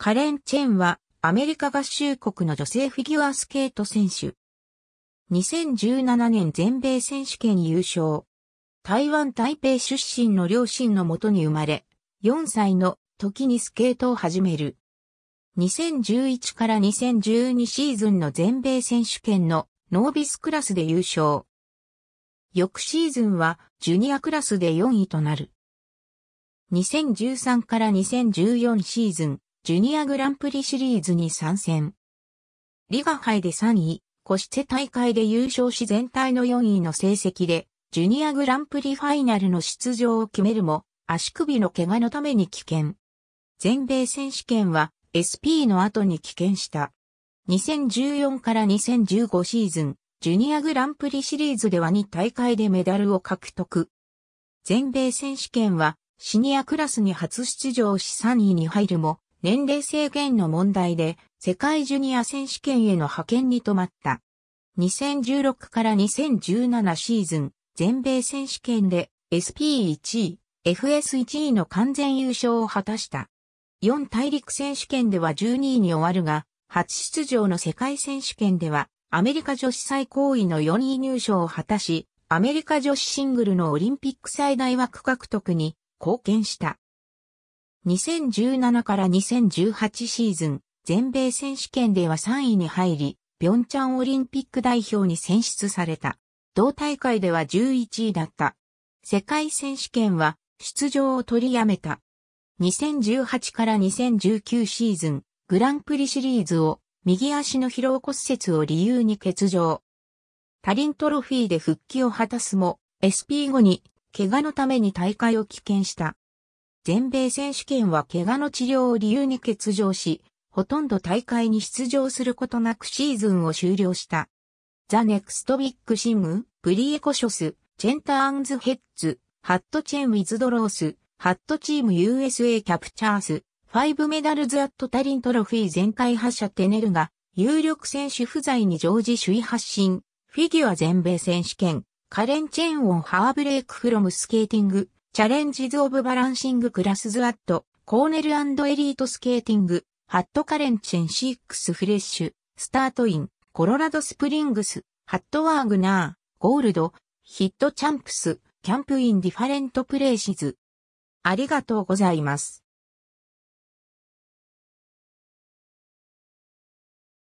カレン・チェンはアメリカ合衆国の女性フィギュアスケート選手。2017年全米選手権優勝。台湾台北出身の両親のもとに生まれ、4歳の時にスケートを始める。2011から2012シーズンの全米選手権のノービスクラスで優勝。翌シーズンはジュニアクラスで4位となる。2013から2014シーズン、ジュニアグランプリシリーズに参戦。リガ杯で3位、コシツェ大会で優勝し全体の4位の成績で、ジュニアグランプリファイナルの出場を決めるも、足首の怪我のために棄権。全米選手権は SP の後に棄権した。2014から2015シーズン、ジュニアグランプリシリーズでは2大会でメダルを獲得。全米選手権はシニアクラスに初出場し3位に入るも、年齢制限の問題で世界ジュニア選手権への派遣に止まった。2016から2017シーズン全米選手権で SP1 位、FS1 位の完全優勝を果たした。4大陸選手権では12位に終わるが、初出場の世界選手権ではアメリカ女子最高位の4位入賞を果たし、アメリカ女子シングルのオリンピック最大枠獲得に貢献した。2017から2018シーズン、全米選手権では3位に入り、平昌オリンピック代表に選出された。同大会では11位だった。世界選手権は出場を取りやめた。2018から2019シーズン、グランプリシリーズを右足の疲労骨折を理由に欠場。タリントロフィーで復帰を果たすも、s p 後に怪我のために大会を棄権した。全米選手権は怪我の治療を理由に欠場し、ほとんど大会に出場することなくシーズンを終了した。ザ・ネクストビッグシム、プリエコショス、チェンターンズヘッズ、ハットチェンウィズドロース、ハットチーム USA キャプチャース、ファイブメダルズアットタリントロフィー全開発者テネルが、有力選手不在に常時首位発進、フィギュア全米選手権、カレン・チェンオン・ハーブレイク・フロム・スケーティング、チャレンジズ・オブ・バランシング・クラスズ・アット、コーネルエリート・スケーティング、ハット・カレンチェン・シックス・フレッシュ、スタート・イン、コロラド・スプリングス、ハット・ワーグナー、ゴールド、ヒット・チャンプス、キャンプ・イン・ディファレント・プレイシズ。ありがとうございます。